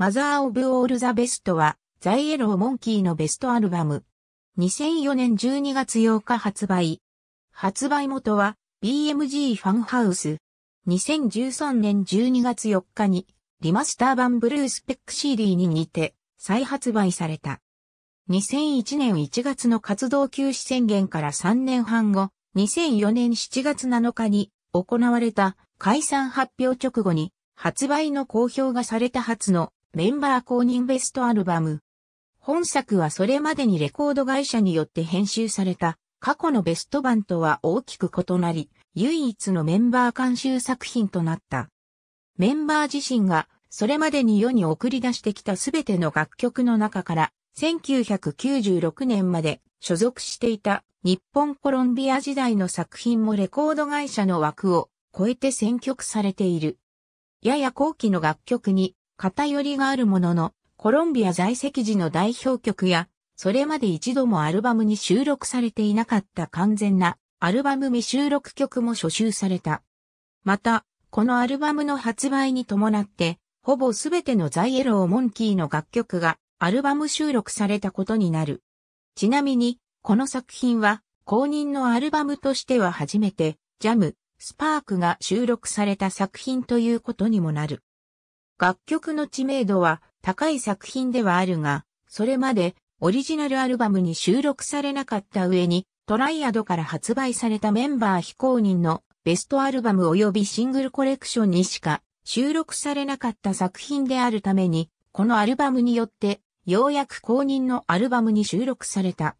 マザー・オブ・オール・ザ・ベストは、ザイエロー・モンキーのベストアルバム。2004年12月8日発売。発売元は、BMG ファンハウス。2013年12月4日に、リマスター版ブルースペック CD に似て、再発売された。2001年1月の活動休止宣言から3年半後、2004年7月7日に行われた解散発表直後に発売の公表がされた初のメンバー公認ベストアルバム。本作はそれまでにレコード会社によって編集された過去のベスト版とは大きく異なり、唯一のメンバー監修作品となった。メンバー自身がそれまでに世に送り出してきたすべての楽曲の中から1996年まで所属していた日本コロンビア時代の作品もレコード会社の枠を超えて選曲されている。やや後期の楽曲に偏りがあるものの、コロンビア在籍時の代表曲や、それまで一度もアルバムに収録されていなかった完全なアルバム未収録曲も初集された。また、このアルバムの発売に伴って、ほぼすべてのザイエロー・モンキーの楽曲がアルバム収録されたことになる。ちなみに、この作品は、公認のアルバムとしては初めて、ジャム、スパークが収録された作品ということにもなる。楽曲の知名度は高い作品ではあるが、それまでオリジナルアルバムに収録されなかった上に、トライアドから発売されたメンバー非公認のベストアルバム及びシングルコレクションにしか収録されなかった作品であるために、このアルバムによってようやく公認のアルバムに収録された。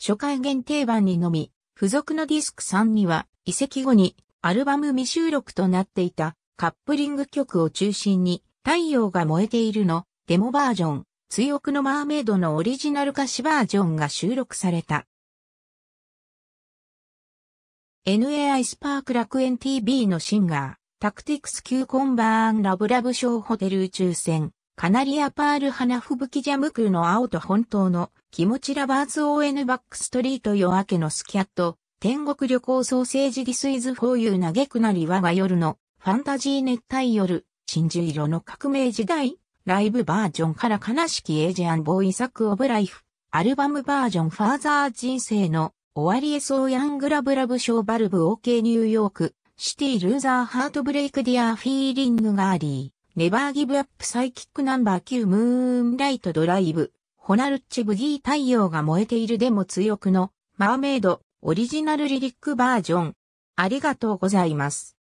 初回限定版にのみ、付属のディスク3には移籍後にアルバム未収録となっていたカップリング曲を中心に、太陽が燃えているの、デモバージョン、追憶のマーメイドのオリジナル歌詞バージョンが収録された。NAI スパーク楽園 TV のシンガー、タクティクス級コンバーンラブラブショーホテル宇宙船、カナリアパール花吹雪ジャム空の青と本当の気持ちラバーズ ON バックストリート夜明けのスキャット、天国旅行ソーセージディスイズフォーユー嘆くなり我が夜のファンタジー熱帯夜、真珠色の革命時代、ライブバージョンから悲しきエージアンボーイ作オブライフ、アルバムバージョンファーザー人生の終わりエソーヤングラブラブショーバルブ OK ニューヨーク、シティルーザーハートブレイクディアフィーリングガーリー、ネバーギブアップサイキックナンバー9ムーンライトドライブ、ホナルッチブギー太陽が燃えているでも強くの、マーメイド、オリジナルリリックバージョン。ありがとうございます。